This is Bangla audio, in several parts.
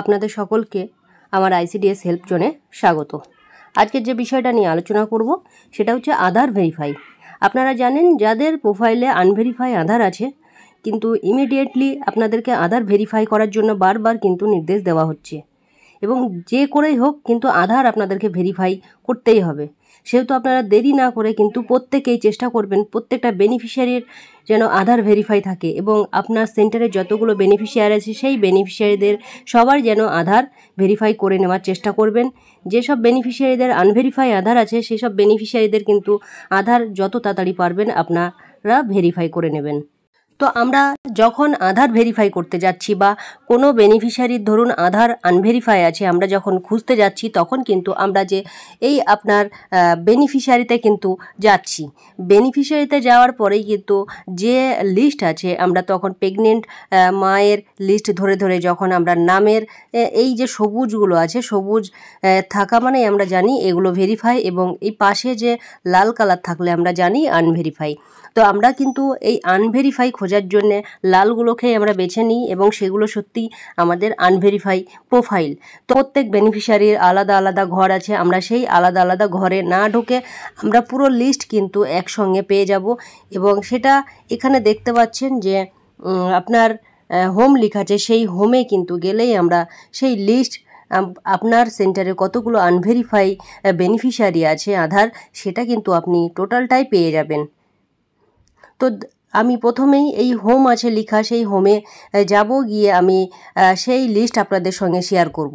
আপনাদের সকলকে আমার আইসিডিএস হেল্প জোনে স্বাগত আজকের যে বিষয়টা নিয়ে আলোচনা করব সেটা হচ্ছে আধার ভেরিফাই আপনারা জানেন যাদের প্রোফাইলে আনভেরিফাই আধার আছে কিন্তু ইমিডিয়েটলি আপনাদেরকে আধার ভেরিফাই করার জন্য বারবার কিন্তু নির্দেশ দেওয়া হচ্ছে এবং যে করেই হোক কিন্তু আধার আপনাদেরকে ভেরিফাই করতেই হবে সেহেতু আপনারা দেরি না করে কিন্তু প্রত্যেকেই চেষ্টা করবেন প্রত্যেকটা বেনিফিশিয়ারির যেন আধার ভেরিফাই থাকে এবং আপনার সেন্টারে যতগুলো বেনিফিশিয়ারি আছে সেই বেনিফিশিয়ারিদের সবার যেন আধার ভেরিফাই করে নেওয়ার চেষ্টা করবেন যেসব বেনিফিশিয়ারিদের আনভেরিফাই আধার আছে সেই সব বেনিফিশিয়ারিদের কিন্তু আধার যত তাড়াতাড়ি পারবেন আপনারা ভেরিফাই করে নেবেন তো আমরা যখন আধার ভেরিফাই করতে যাচ্ছি বা কোনো বেনিফিশিয়ারির ধরুন আধার আনভেরিফাই আছে আমরা যখন খুঁজতে যাচ্ছি তখন কিন্তু আমরা যে এই আপনার বেনিফিশিয়ারিতে কিন্তু যাচ্ছি বেনিফিশিয়ারিতে যাওয়ার পরেই কিন্তু যে লিস্ট আছে আমরা তখন প্রেগনেন্ট মায়ের লিস্ট ধরে ধরে যখন আমরা নামের এই যে সবুজগুলো আছে সবুজ থাকা মানে আমরা জানি এগুলো ভেরিফাই এবং এই পাশে যে লাল কালার থাকলে আমরা জানি আনভেরিফাই তো আমরা কিন্তু এই আনভেরিফাই খোঁজ খোঁজার জন্য লালগুলোকে আমরা বেছে নিই এবং সেগুলো সত্যি আমাদের আনভেরিফাই প্রোফাইল তো প্রত্যেক বেনিফিশিয়ারির আলাদা আলাদা ঘর আছে আমরা সেই আলাদা আলাদা ঘরে না ঢুকে আমরা পুরো লিস্ট কিন্তু একসঙ্গে পেয়ে যাব এবং সেটা এখানে দেখতে পাচ্ছেন যে আপনার হোম লেখা আছে সেই হোমে কিন্তু গেলেই আমরা সেই লিস্ট আপনার সেন্টারে কতগুলো আনভেরিফাই বেনিফিশিয়ারি আছে আধার সেটা কিন্তু আপনি টোটালটাই পেয়ে যাবেন তো আমি প্রথমেই এই হোম আছে লেখা সেই হোমে যাব গিয়ে আমি সেই লিস্ট আপনাদের সঙ্গে শেয়ার করব।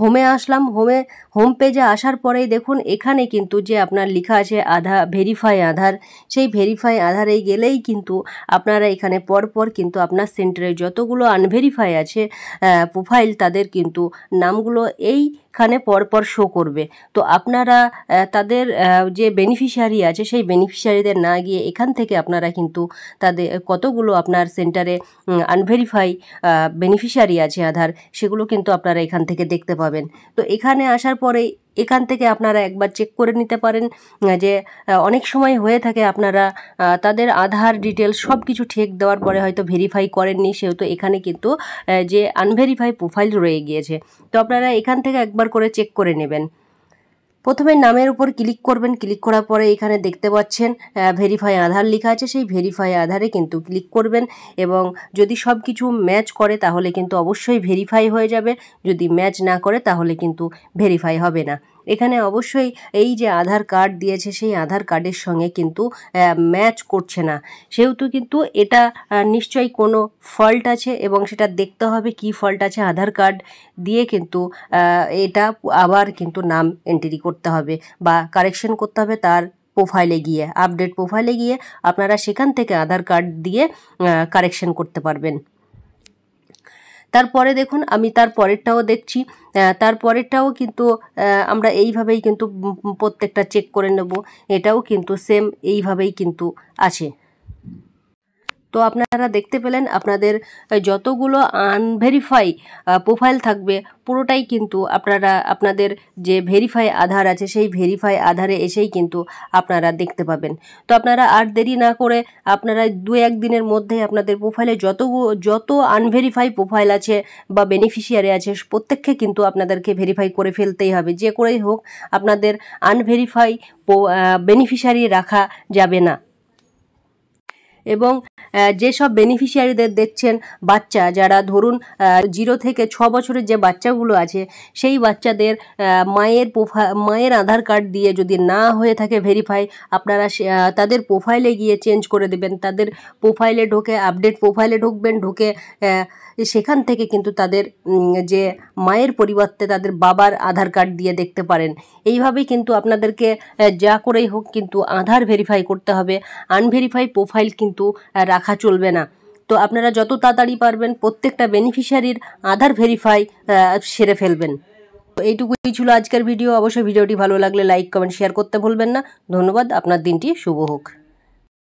হোমে আসলাম হোমে হোম পেজে আসার পরেই দেখুন এখানে কিন্তু যে আপনার লেখা আছে আধা ভেরিফাই আধার সেই ভেরিফাই আধারে গেলেই কিন্তু আপনারা এখানে পরপর কিন্তু আপনার সেন্টারে যতগুলো আনভেরিফাই আছে প্রোফাইল তাদের কিন্তু নামগুলো এই এখানে পরপর শো করবে তো আপনারা তাদের যে বেনিফিশিয়ারি আছে সেই বেনিফিশিয়ারিদের না গিয়ে এখান থেকে আপনারা কিন্তু তাদের কতগুলো আপনার সেন্টারে আনভেরিফাই বেনিফিশিয়ারি আছে আধার সেগুলো কিন্তু আপনারা এখান থেকে দেখতে পাবেন পাবেন তো এখানে আসার পরে এখান থেকে আপনারা একবার চেক করে নিতে পারেন যে অনেক সময় হয়ে থাকে আপনারা তাদের আধার ডিটেলস সব কিছু ঠেক দেওয়ার পরে হয়তো ভেরিফাই করেননি সেহেতু এখানে কিন্তু যে আনভেরিফাই প্রোফাইল রয়ে গিয়েছে তো আপনারা এখান থেকে একবার করে চেক করে নেবেন প্রথমে নামের উপর ক্লিক করবেন ক্লিক করার পরে এখানে দেখতে পাচ্ছেন ভেরিফাই আধার লেখা আছে সেই ভেরিফাই আধারে কিন্তু ক্লিক করবেন এবং যদি সব কিছু ম্যাচ করে তাহলে কিন্তু অবশ্যই ভেরিফাই হয়ে যাবে যদি ম্যাচ না করে তাহলে কিন্তু ভেরিফাই হবে না এখানে অবশ্যই এই যে আধার কার্ড দিয়েছে সেই আধার কার্ডের সঙ্গে কিন্তু ম্যাচ করছে না সেহেতু কিন্তু এটা নিশ্চয়ই কোনো ফল্ট আছে এবং সেটা দেখতে হবে কি ফল্ট আছে আধার কার্ড দিয়ে কিন্তু এটা আবার কিন্তু নাম এন্ট্রি করতে হবে বা কারেকশন করতে হবে তার প্রোফাইলে গিয়ে আপডেট প্রোফাইলে গিয়ে আপনারা সেখান থেকে আধার কার্ড দিয়ে কারেকশন করতে পারবেন তারপরে দেখুন আমি তার পরেরটাও দেখছি তার পরেরটাও কিন্তু আমরা এইভাবেই কিন্তু প্রত্যেকটা চেক করে নেব এটাও কিন্তু সেম এইভাবেই কিন্তু আছে তো আপনারা দেখতে পেলেন আপনাদের যতগুলো আনভেরিফাই প্রোফাইল থাকবে পুরোটাই কিন্তু আপনারা আপনাদের যে ভেরিফাই আধার আছে সেই ভেরিফাই আধারে এসেই কিন্তু আপনারা দেখতে পাবেন তো আপনারা আর দেরি না করে আপনারা দু এক দিনের মধ্যে আপনাদের প্রোফাইলে যত যত আনভেরিফাই প্রোফাইল আছে বা বেনিফিশিয়ারি আছে প্রত্যেককে কিন্তু আপনাদেরকে ভেরিফাই করে ফেলতেই হবে যে করেই হোক আপনাদের আনভেরিফাই বেনিফিশিয়ারি রাখা যাবে না এবং যেসব বেনিফিশিয়ারিদের দেখছেন বাচ্চা যারা ধরুন জিরো থেকে ছ বছরের যে বাচ্চাগুলো আছে সেই বাচ্চাদের মায়ের প্রোফা মায়ের আধার কার্ড দিয়ে যদি না হয়ে থাকে ভেরিফাই আপনারা তাদের প্রোফাইলে গিয়ে চেঞ্জ করে দেবেন তাদের প্রোফাইলে ঢোকে আপডেট প্রোফাইলে ঢুকবেন ঢুকে সেখান থেকে কিন্তু তাদের যে মায়ের পরিবর্তে তাদের বাবার আধার কার্ড দিয়ে দেখতে পারেন এইভাবেই কিন্তু আপনাদেরকে যা করেই হোক কিন্তু আধার ভেরিফাই করতে হবে আনভেরিফাই প্রোফাইল কিন্তু রাখা চলবে না তো আপনারা যত তাড়াতাড়ি পারবেন প্রত্যেকটা বেনিফিশিয়ারির আধার ভেরিফাই সেরে ফেলবেন তো এইটুকুই ছিল আজকের ভিডিও অবশ্যই ভিডিওটি ভালো লাগলে লাইক কমেন্ট শেয়ার করতে ভুলবেন না ধন্যবাদ আপনার দিনটি শুভ হোক